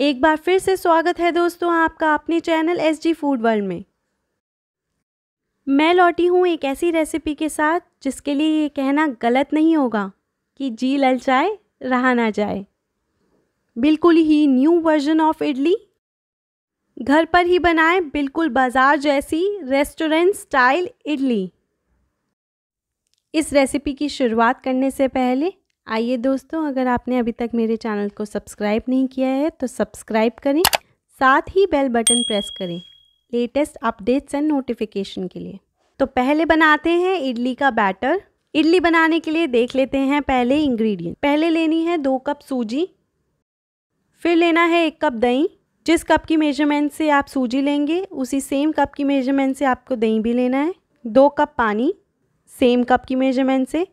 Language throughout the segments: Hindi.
एक बार फिर से स्वागत है दोस्तों आपका अपने channel S G food world में मैं लौटी हूँ एक ऐसी रेसिपी के साथ जिसके लिए ये कहना गलत नहीं होगा कि जी ललचाए रहा ना जाए बिल्कुल ही न्यू वर्जन ऑफ इडली घर पर ही बनाए बिल्कुल बाज़ार जैसी रेस्टोरेंट स्टाइल इडली इस रेसिपी की शुरुआत करने से पहले आइए दोस्तों अगर आपने अभी तक मेरे चैनल को सब्सक्राइब नहीं किया है तो सब्सक्राइब करें साथ ही बेल बटन प्रेस करें लेटेस्ट अपडेट्स एंड नोटिफिकेशन के लिए तो पहले बनाते हैं इडली का बैटर इडली बनाने के लिए देख लेते हैं पहले इंग्रेडिएंट पहले लेनी है दो कप सूजी फिर लेना है एक कप दही जिस कप की मेजरमेंट से आप सूजी लेंगे उसी सेम कप की मेजरमेंट से आपको दही भी लेना है दो कप पानी सेम कप की मेजरमेंट से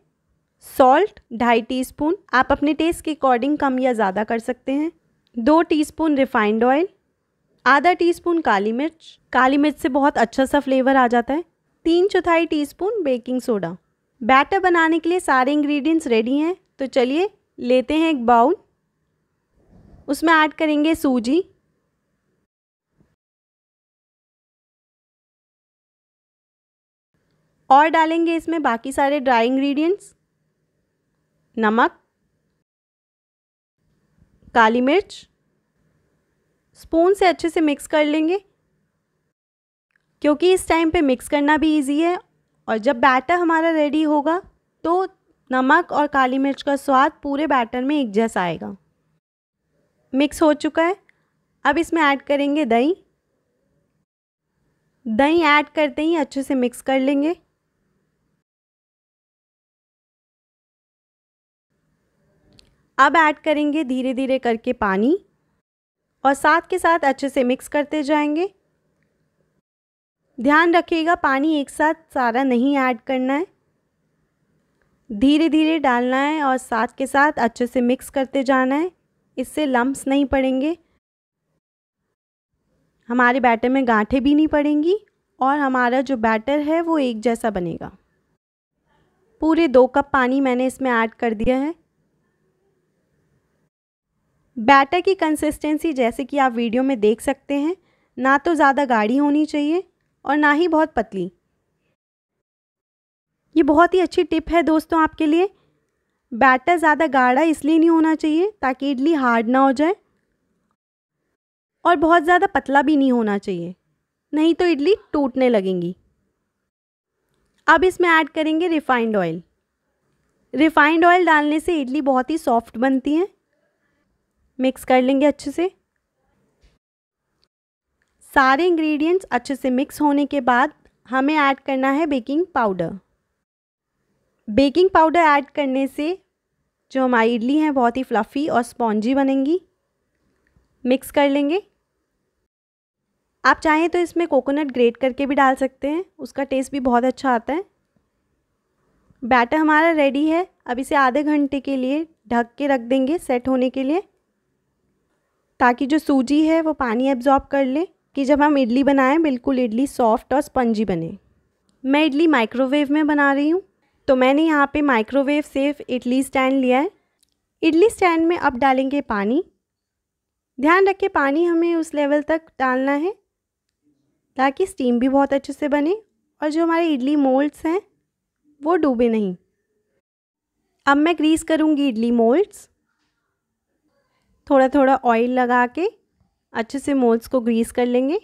सॉल्ट ढाई टीस्पून आप अपने टेस्ट के अकॉर्डिंग कम या ज़्यादा कर सकते हैं दो टीस्पून रिफाइंड ऑयल आधा टीस्पून काली मिर्च काली मिर्च से बहुत अच्छा सा फ्लेवर आ जाता है तीन चौथाई टीस्पून बेकिंग सोडा बैटर बनाने के लिए सारे इंग्रेडिएंट्स रेडी हैं तो चलिए लेते हैं एक बाउल उसमें ऐड करेंगे सूजी और डालेंगे इसमें बाकी सारे ड्राई इंग्रेडिएंट्स नमक काली मिर्च स्पून से अच्छे से मिक्स कर लेंगे क्योंकि इस टाइम पे मिक्स करना भी इजी है और जब बैटर हमारा रेडी होगा तो नमक और काली मिर्च का स्वाद पूरे बैटर में एक जैसा आएगा मिक्स हो चुका है अब इसमें ऐड करेंगे दही दही ऐड करते ही अच्छे से मिक्स कर लेंगे अब ऐड करेंगे धीरे धीरे करके पानी और साथ के साथ अच्छे से मिक्स करते जाएंगे ध्यान रखिएगा पानी एक साथ सारा नहीं ऐड करना है धीरे धीरे डालना है और साथ के साथ अच्छे से मिक्स करते जाना है इससे लम्ब्स नहीं पड़ेंगे हमारे बैटर में गांठें भी नहीं पड़ेंगी और हमारा जो बैटर है वो एक जैसा बनेगा पूरे दो कप पानी मैंने इसमें ऐड कर दिया है बैटर की कंसिस्टेंसी जैसे कि आप वीडियो में देख सकते हैं ना तो ज़्यादा गाढ़ी होनी चाहिए और ना ही बहुत पतली ये बहुत ही अच्छी टिप है दोस्तों आपके लिए बैटर ज़्यादा गाढ़ा इसलिए नहीं होना चाहिए ताकि इडली हार्ड ना हो जाए और बहुत ज़्यादा पतला भी नहीं होना चाहिए नहीं तो इडली टूटने लगेंगी अब इसमें ऐड करेंगे रिफ़ाइंड ऑयल रिफ़ाइंड ऑयल डालने से इडली बहुत ही सॉफ्ट बनती है मिक्स कर लेंगे अच्छे से सारे इंग्रेडिएंट्स अच्छे से मिक्स होने के बाद हमें ऐड करना है baking powder baking powder add करने से जो हमारी इडली हैं बहुत ही फ्लफ़ी और स्पॉन्जी बनेंगी मिक्स कर लेंगे आप चाहें तो इसमें कोकोनट ग्रेट करके भी डाल सकते हैं उसका टेस्ट भी बहुत अच्छा आता है बैटर हमारा रेडी है अब इसे आधे घंटे के लिए ढक के रख देंगे सेट होने के लिए ताकि जो सूजी है वो पानी एब्जॉर्ब कर ले कि जब हम इडली बनाएं बिल्कुल इडली सॉफ्ट और स्पंजी बने मैं इडली माइक्रोवेव में बना रही हूँ तो मैंने यहाँ पे माइक्रोवेव सेफ इडली स्टैंड लिया है इडली स्टैंड में अब डालेंगे पानी ध्यान रखे पानी हमें उस लेवल तक डालना है ताकि स्टीम भी बहुत अच्छे से बने और जो हमारे इडली मोल्ड्स हैं वो डूबे नहीं अब मैं ग्रीस करूँगी इडली मोल्ड्स थोड़ा थोड़ा ऑयल लगा के अच्छे से मोल्स को ग्रीस कर लेंगे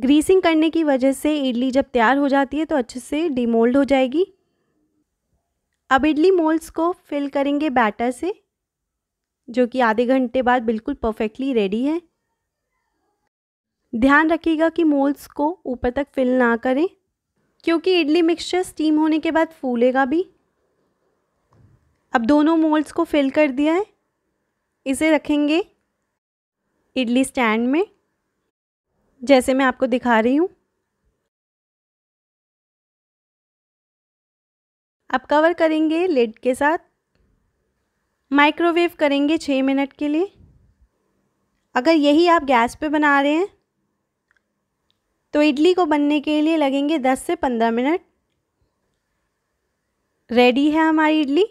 ग्रीसिंग करने की वजह से इडली जब तैयार हो जाती है तो अच्छे से डिमोल्ड हो जाएगी अब इडली मोल्स को फिल करेंगे बैटर से जो कि आधे घंटे बाद बिल्कुल परफेक्टली रेडी है ध्यान रखिएगा कि मोल्स को ऊपर तक फिल ना करें क्योंकि इडली मिक्सचर स्टीम होने के बाद फूलेगा भी अब दोनों मोल्स को फिल कर दिया है इसे रखेंगे इडली स्टैंड में जैसे मैं आपको दिखा रही हूँ अब कवर करेंगे लेड के साथ माइक्रोवेव करेंगे छः मिनट के लिए अगर यही आप गैस पे बना रहे हैं तो इडली को बनने के लिए लगेंगे दस से पंद्रह मिनट रेडी है हमारी इडली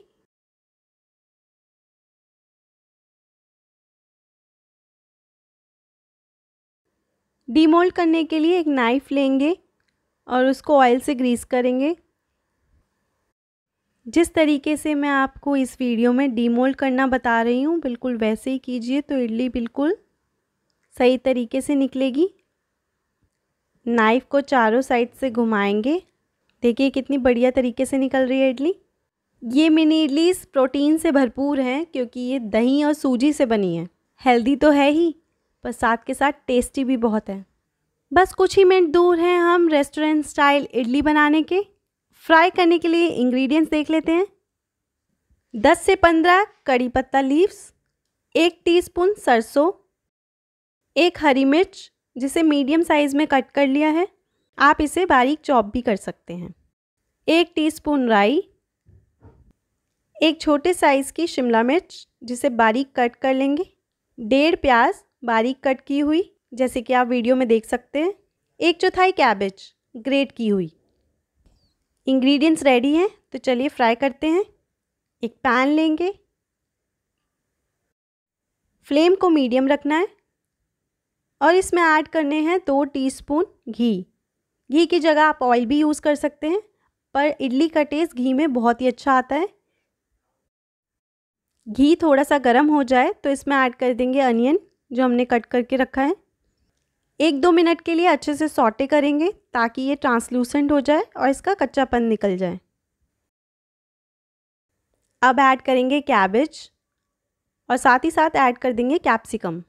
डीमोल्ड करने के लिए एक नाइफ़ लेंगे और उसको ऑयल से ग्रीस करेंगे जिस तरीके से मैं आपको इस वीडियो में डीमोल्ड करना बता रही हूँ बिल्कुल वैसे ही कीजिए तो इडली बिल्कुल सही तरीके से निकलेगी नाइफ़ को चारों साइड से घुमाएंगे देखिए कितनी बढ़िया तरीके से निकल रही है इडली ये मिनी इडलीस प्रोटीन से भरपूर हैं क्योंकि ये दही और सूजी से बनी है हेल्दी तो है ही पर साथ के साथ टेस्टी भी बहुत है बस कुछ ही मिनट दूर हैं हम रेस्टोरेंट स्टाइल इडली बनाने के फ्राई करने के लिए इंग्रेडिएंट्स देख लेते हैं दस से पंद्रह कड़ी पत्ता लीव्स एक टीस्पून सरसों एक हरी मिर्च जिसे मीडियम साइज़ में कट कर लिया है आप इसे बारीक चॉप भी कर सकते हैं एक टीस्पून राई एक छोटे साइज़ की शिमला मिर्च जिसे बारीक कट कर लेंगे डेढ़ प्याज बारीक कट की हुई जैसे कि आप वीडियो में देख सकते हैं एक चौथाई कैबेज ग्रेट की हुई इंग्रेडिएंट्स रेडी हैं तो चलिए फ्राई करते हैं एक पैन लेंगे फ्लेम को मीडियम रखना है और इसमें ऐड करने हैं दो टीस्पून घी घी की जगह आप ऑयल भी यूज़ कर सकते हैं पर इडली का टेस्ट घी में बहुत ही अच्छा आता है घी थोड़ा सा गर्म हो जाए तो इसमें ऐड कर देंगे अनियन जो हमने कट करके रखा है एक दो मिनट के लिए अच्छे से सॉटे करेंगे ताकि ये ट्रांसलूसेंट हो जाए और इसका कच्चापन निकल जाए अब ऐड करेंगे कैबेज और साथ ही साथ ऐड कर देंगे कैप्सिकम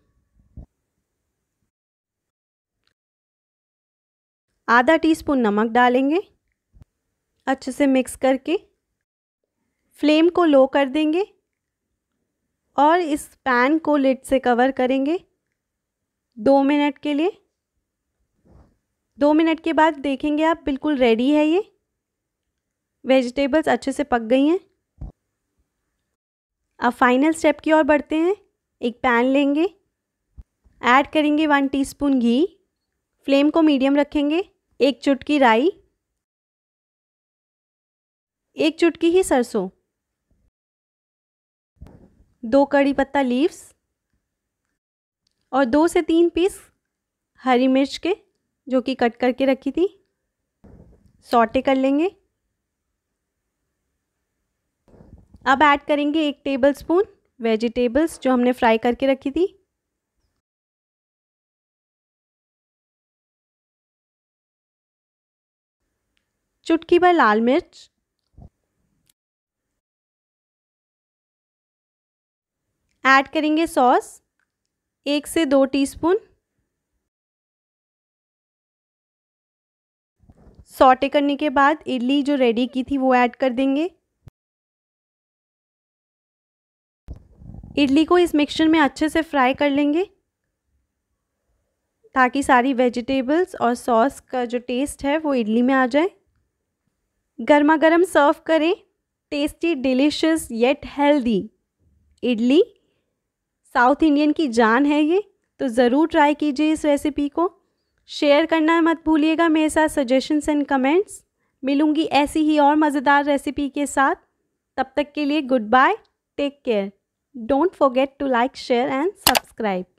आधा टीस्पून नमक डालेंगे अच्छे से मिक्स करके फ्लेम को लो कर देंगे और इस पैन को लिड से कवर करेंगे दो मिनट के लिए दो मिनट के बाद देखेंगे आप बिल्कुल रेडी है ये वेजिटेबल्स अच्छे से पक गई हैं अब फाइनल स्टेप की ओर बढ़ते हैं एक पैन लेंगे ऐड करेंगे वन टीस्पून घी फ्लेम को मीडियम रखेंगे एक चुटकी राई एक चुटकी ही सरसों दो कड़ी पत्ता लीव्स और दो से तीन पीस हरी मिर्च के जो कि कट करके रखी थी सॉटे कर लेंगे अब ऐड करेंगे एक टेबल स्पून वेजिटेबल्स जो हमने फ्राई करके रखी थी चुटकी भर लाल मिर्च ऐड करेंगे सॉस एक से दो टीस्पून सॉटे करने के बाद इडली जो रेडी की थी वो ऐड कर देंगे इडली को इस मिक्सचर में अच्छे से फ्राई कर लेंगे ताकि सारी वेजिटेबल्स और सॉस का जो टेस्ट है वो इडली में आ जाए गर्मा गर्म सर्व करें tasty delicious yet healthy idli south Indian की जान है ये तो ज़रूर ट्राई कीजिए इस रेसिपी को शेयर करना मत भूलिएगा मेरे साथ सजेशंस एंड कमेंट्स मिलूंगी ऐसी ही और मज़ेदार रेसिपी के साथ तब तक के लिए good bye take care don't forget to like share and subscribe